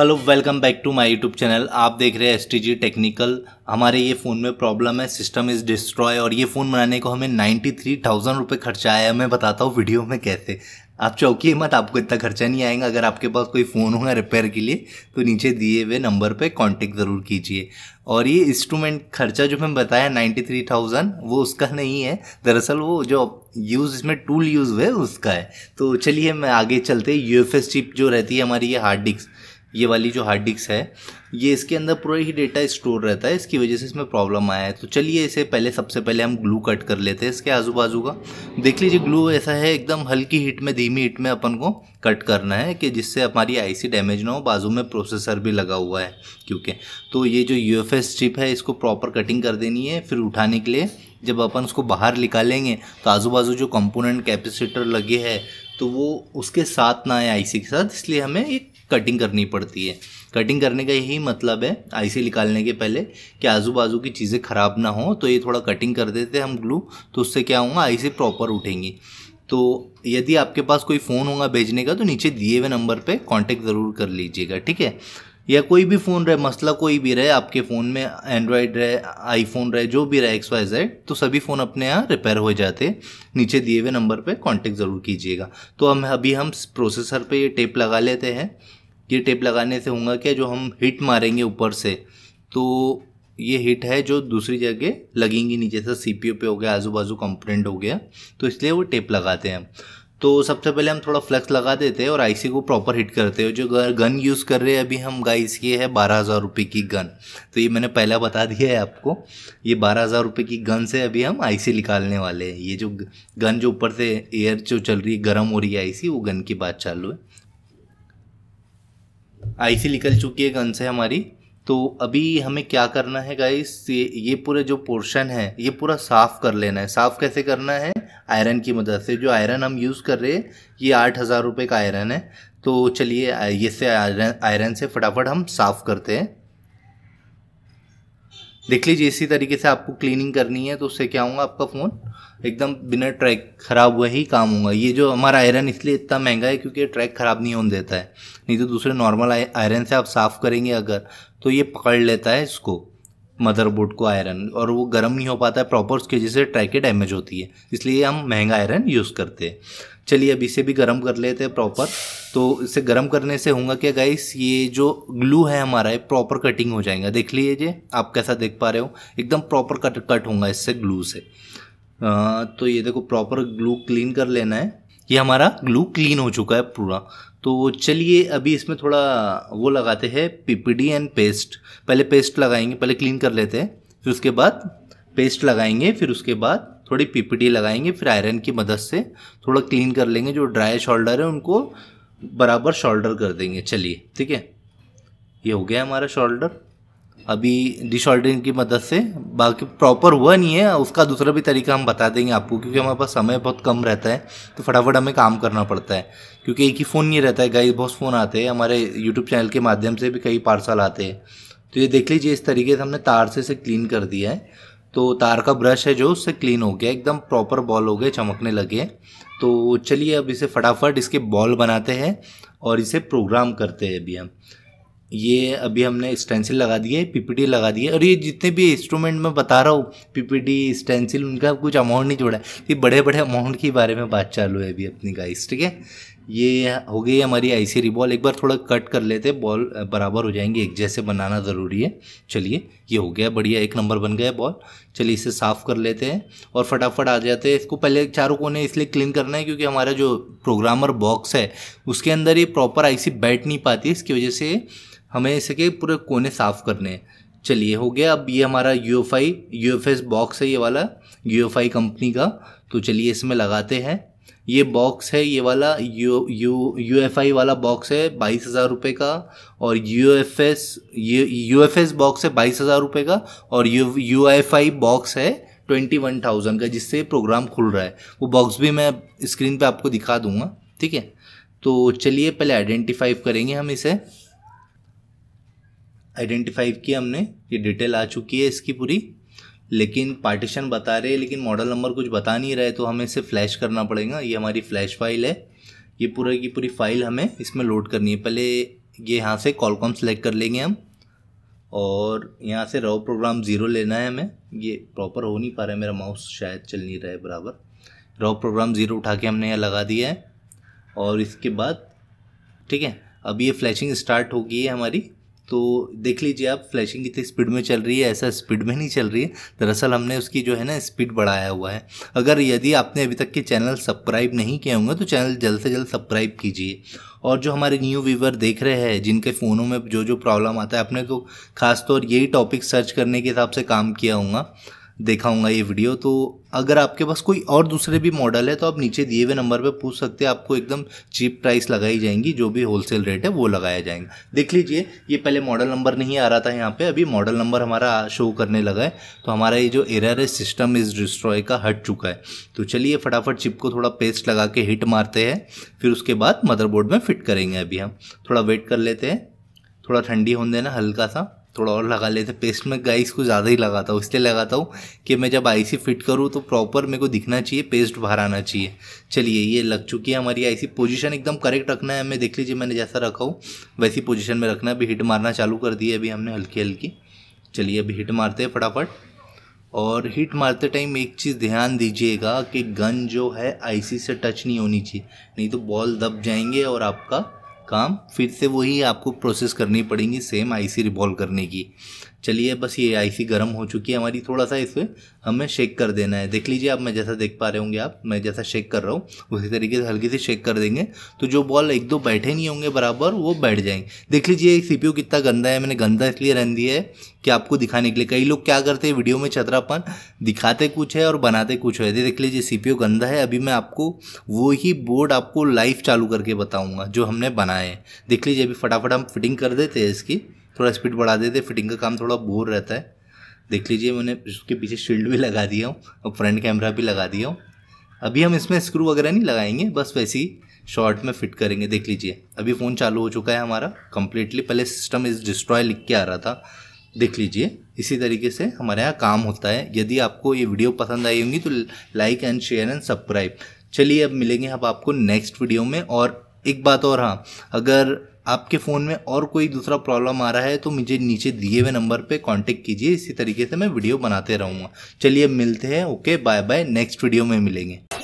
hello welcome back to my YouTube channel आप देख रहे हैं एस टेक्निकल हमारे ये फ़ोन में प्रॉब्लम है सिस्टम इज़ डिस्ट्रॉय और ये फ़ोन बनाने को हमें नाइन्टी थ्री थाउजेंड रुपये खर्चा आया मैं बताता हूँ वीडियो में कैसे आप चौकी मत आपको इतना खर्चा नहीं आएगा अगर आपके पास कोई फ़ोन होगा रिपेयर के लिए तो नीचे दिए हुए नंबर पर कॉन्टेक्ट ज़रूर कीजिए और ये इंस्ट्रूमेंट खर्चा जो मैं बताया नाइन्टी थ्री थाउजेंड वो उसका नहीं है दरअसल वो जो यूज़ इसमें टूल यूज़ हुए उसका है तो चलिए मैं आगे चलते यू एफ चिप जो रहती है हमारी ये हार्ड डिस्क ये वाली जो हार्ड डिस्क है ये इसके अंदर पूरा ही डेटा स्टोर रहता है इसकी वजह से इसमें प्रॉब्लम आया है तो चलिए इसे पहले सबसे पहले हम ग्लू कट कर लेते हैं इसके आजू बाजू का देख लीजिए ग्लू ऐसा है एकदम हल्की हीट में धीमी हीट में अपन को कट करना है कि जिससे हमारी आईसी डैमेज ना हो बाजू में प्रोसेसर भी लगा हुआ है क्योंकि तो ये जो यू चिप है इसको प्रॉपर कटिंग कर देनी है फिर उठाने के लिए जब अपन उसको बाहर निकालेंगे तो आजू बाजू जो कंपोनेंट कैपेसिटर लगे हैं तो वो उसके साथ ना आए आईसी के साथ इसलिए हमें एक कटिंग करनी पड़ती है कटिंग करने का यही मतलब है आईसी निकालने के पहले कि आजू बाजू की चीज़ें ख़राब ना हो तो ये थोड़ा कटिंग कर देते हैं हम ग्लू तो उससे क्या होगा आईसी प्रॉपर उठेंगी तो यदि आपके पास कोई फ़ोन होगा भेजने का तो नीचे दिए हुए नंबर पे कांटेक्ट ज़रूर कर लीजिएगा ठीक है या कोई भी फ़ोन रहे मसला कोई भी रहे आपके फ़ोन में एंड्रॉयड रहे आईफोन रहे जो भी रहे एक्स वाई जेड तो सभी फ़ोन अपने यहाँ रिपेयर हो जाते नीचे दिए हुए नंबर पे कांटेक्ट ज़रूर कीजिएगा तो हम अभी हम प्रोसेसर पे ये टेप लगा लेते हैं ये टेप लगाने से होगा क्या जो हम हिट मारेंगे ऊपर से तो ये हिट है जो दूसरी जगह लगेंगी नीचे से सी पे हो गया आजू बाजू कंपोनेंट हो गया तो इसलिए वो टेप लगाते हैं तो सबसे पहले हम थोड़ा फ्लक्स लगा देते हैं और आईसी को प्रॉपर हिट करते हैं जो गन यूज़ कर रहे हैं अभी हम गाइस ये है बारह हज़ार रुपये की गन तो ये मैंने पहला बता दिया है आपको ये बारह हज़ार रुपये की गन से अभी हम आईसी निकालने वाले हैं ये जो गन जो ऊपर से एयर जो चल रही है गर्म हो रही है आईसी वो गन की बात चालू है आईसी निकल चुकी है गन से हमारी तो अभी हमें क्या करना है गाइस ये ये पूरा जो पोर्शन है ये पूरा साफ़ कर लेना है साफ़ कैसे करना है आयरन की मदद से जो आयरन हम यूज़ कर रहे हैं ये आठ हज़ार रुपये का आयरन है तो चलिए इससे आयरन आयरन से फटाफट हम साफ़ करते हैं देख लीजिए इसी तरीके से आपको क्लीनिंग करनी है तो उससे क्या होगा आपका फ़ोन एकदम बिना ट्रैक ख़राब हुआ ही काम होगा ये जो हमारा आयरन इसलिए इतना महंगा है क्योंकि ट्रैक ख़राब नहीं होने देता है नहीं तो दूसरे नॉर्मल आयरन से आप साफ़ करेंगे अगर तो ये पकड़ लेता है इसको मदरबोर्ड को आयरन और वो गर्म नहीं हो पाता है प्रॉपर उसकी वजह से ट्रैके डैमेज होती है इसलिए हम महंगा आयरन यूज़ करते हैं चलिए अब इसे भी गर्म कर लेते हैं प्रॉपर तो इसे गर्म करने से होगा क्या गाइस ये जो ग्लू है हमारा ये प्रॉपर कटिंग हो जाएगा देख लीजिए आप कैसा देख पा रहे हो एकदम प्रॉपर कट कट होगा इससे ग्लू से आ, तो ये देखो प्रॉपर ग्लू क्लीन कर लेना है ये हमारा ग्लू क्लीन हो चुका है पूरा तो चलिए अभी इसमें थोड़ा वो लगाते हैं पीपीडी एंड पेस्ट पहले पेस्ट लगाएंगे पहले क्लीन कर लेते हैं फिर उसके बाद पेस्ट लगाएंगे फिर उसके बाद थोड़ी पीपीडी लगाएंगे फिर आयरन की मदद से थोड़ा क्लीन कर लेंगे जो ड्राई शोल्डर है उनको बराबर शोल्डर कर देंगे चलिए ठीक है ये हो गया हमारा शोल्डर अभी डिसऑर्डरिंग की मदद से बाकी प्रॉपर हुआ नहीं है उसका दूसरा भी तरीका हम बता देंगे आपको क्योंकि हमारे पास समय बहुत कम रहता है तो फटाफट हमें काम करना पड़ता है क्योंकि एक ही फ़ोन नहीं रहता है गाइस बहुत फ़ोन आते हैं हमारे यूट्यूब चैनल के माध्यम से भी कई पार्सल आते हैं तो ये देख लीजिए इस तरीके से हमने तार से इसे क्लीन कर दिया है तो तार का ब्रश है जो उससे क्लीन हो गया एकदम प्रॉपर बॉल हो गए चमकने लगे तो चलिए अब इसे फटाफट इसके बॉल बनाते हैं और इसे प्रोग्राम करते हैं अभी हम ये अभी हमने स्टेंसिल लगा दिए है पीपीटी लगा दी है और ये जितने भी इंस्ट्रूमेंट मैं बता रहा हूँ पीपीटी स्टेंसिल उनका कुछ अमाउंट नहीं जोड़ा है ये बड़े बड़े अमाउंट के बारे में बात चालू है अभी अपनी गाइस ठीक है ये हो गई हमारी आई सी रिबॉल एक बार थोड़ा कट कर लेते बॉल बराबर हो जाएंगे एक जैसे बनाना ज़रूरी है चलिए ये हो गया बढ़िया एक नंबर बन गया बॉल चलिए इसे साफ़ कर लेते हैं और फटाफट आ जाते हैं इसको पहले चारों कोने इसलिए क्लीन करना है क्योंकि हमारा जो प्रोग्रामर बॉक्स है उसके अंदर ये प्रॉपर आईसी बैठ नहीं पाती इसकी वजह से हमें के पूरे कोने साफ़ करने हैं चलिए हो गया अब ये हमारा U F I U F S box है ये वाला यू एफ आई कंपनी का तो चलिए इसमें लगाते हैं ये बॉक्स है ये वाला U U U F I वाला बॉक्स है बाईस हज़ार रुपये का और U F S U F S box है बाईस हज़ार रुपये का और U U F I box है ट्वेंटी वन थाउजेंड का जिससे प्रोग्राम खुल रहा है वो बॉक्स भी मैं स्क्रीन पे आपको दिखा दूंगा ठीक है तो चलिए पहले आइडेंटिफाई करेंगे हम इसे आइडेंटिफाई की हमने ये डिटेल आ चुकी है इसकी पूरी लेकिन पार्टीशन बता रहे हैं लेकिन मॉडल नंबर कुछ बता नहीं रहे तो हमें इसे फ्लैश करना पड़ेगा ये हमारी फ्लैश फाइल है ये पूरा की पूरी फाइल हमें इसमें लोड करनी है पहले ये यहाँ से कॉलकॉम सेलेक्ट कर लेंगे हम और यहाँ से रॉ प्रोग्राम ज़ीरो लेना है हमें ये प्रॉपर हो नहीं पा रहा है मेरा माउस शायद चल नहीं रहा है बराबर रॉ प्रोग्राम ज़ीरो उठा के हमने यहाँ लगा दिया है और इसके बाद ठीक है अब ये फ्लैशिंग स्टार्ट होगी है हमारी तो देख लीजिए आप फ्लैशिंग कितनी स्पीड में चल रही है ऐसा स्पीड में नहीं चल रही है दरअसल हमने उसकी जो है ना स्पीड बढ़ाया हुआ है अगर यदि आपने अभी तक के चैनल सब्सक्राइब नहीं किया होंगे तो चैनल जल्द से जल्द सब्सक्राइब कीजिए और जो हमारे न्यू व्यूवर देख रहे हैं जिनके फ़ोनों में जो जो प्रॉब्लम आता है आपने तो खासतौर यही टॉपिक सर्च करने के हिसाब से काम किया होगा देखा ये वीडियो तो अगर आपके पास कोई और दूसरे भी मॉडल है तो आप नीचे दिए हुए नंबर पे पूछ सकते हैं आपको एकदम चीप प्राइस लगाई जाएंगी जो भी होलसेल रेट है वो लगाया जाएगा देख लीजिए ये पहले मॉडल नंबर नहीं आ रहा था यहाँ पे अभी मॉडल नंबर हमारा शो करने लगा है तो हमारा ये जो एरर है सिस्टम इज डिस्ट्रॉय का हट चुका है तो चलिए फटाफट चिप को थोड़ा पेस्ट लगा के हिट मारते हैं फिर उसके बाद मदरबोर्ड में फिट करेंगे अभी हम थोड़ा वेट कर लेते हैं थोड़ा ठंडी होने देना हल्का सा थोड़ा और लगा लेते पेस्ट में गाइस को ज़्यादा ही लगाता हूँ इसलिए लगाता हूँ कि मैं जब आईसी फिट करूँ तो प्रॉपर मेरे को दिखना चाहिए पेस्ट बाहर आना चाहिए चलिए ये लग चुकी है हमारी आईसी पोजीशन एकदम करेक्ट रखना है हमें देख लीजिए मैंने जैसा रखा हूँ वैसी पोजीशन में रखना है अभी हिट मारना चालू कर दी है अभी हमने हल्की हल्की चलिए अभी हिट मारते हैं फटाफट और हिट मारते टाइम एक चीज़ ध्यान दीजिएगा कि गन जो है आईसी से टच नहीं होनी चाहिए नहीं तो बॉल दब जाएंगे और आपका काम फिर से वही आपको प्रोसेस करनी पड़ेंगी सेम आईसी रिवॉल्व करने की चलिए बस ये आईसी गर्म हो चुकी है हमारी थोड़ा सा इसे हमें शेक कर देना है देख लीजिए आप मैं जैसा देख पा रहे होंगे आप मैं जैसा शेक कर रहा हूँ उसी तरीके से हल्की सी शेक कर देंगे तो जो बॉल एक दो बैठे नहीं होंगे बराबर वो बैठ जाएंगे देख लीजिए सी पी कितना गंदा है मैंने गंदा इसलिए रन दिया है कि आपको दिखाने के लिए कई लोग क्या करते हैं वीडियो में छतरापन दिखाते कुछ है और बनाते कुछ है देख लीजिए सी पी गंदा है अभी मैं आपको वो ही बोर्ड आपको लाइव चालू करके बताऊँगा जो हमने बनाए हैं देख लीजिए अभी फटाफट हम फिटिंग कर देते हैं इसकी थोड़ा स्पीड बढ़ा देते फिटिंग का काम थोड़ा बोर रहता है देख लीजिए मैंने उसके पीछे शील्ड भी लगा दिया हूँ और फ्रंट कैमरा भी लगा दिया हूँ अभी हम इसमें स्क्रू वगैरह नहीं लगाएंगे बस वैसे ही शॉर्ट में फिट करेंगे देख लीजिए अभी फ़ोन चालू हो चुका है हमारा कम्प्लीटली पहले सिस्टम इस डिस्ट्रॉय लिख के आ रहा था देख लीजिए इसी तरीके से हमारे यहाँ काम होता है यदि आपको ये वीडियो पसंद आई होंगी तो like and share and subscribe चलिए अब मिलेंगे हम आपको नेक्स्ट वीडियो में और एक बात और हाँ अगर आपके फ़ोन में और कोई दूसरा प्रॉब्लम आ रहा है तो मुझे नीचे दिए हुए नंबर पे कांटेक्ट कीजिए इसी तरीके से मैं वीडियो बनाते रहूँगा चलिए मिलते हैं okay bye bye next video में मिलेंगे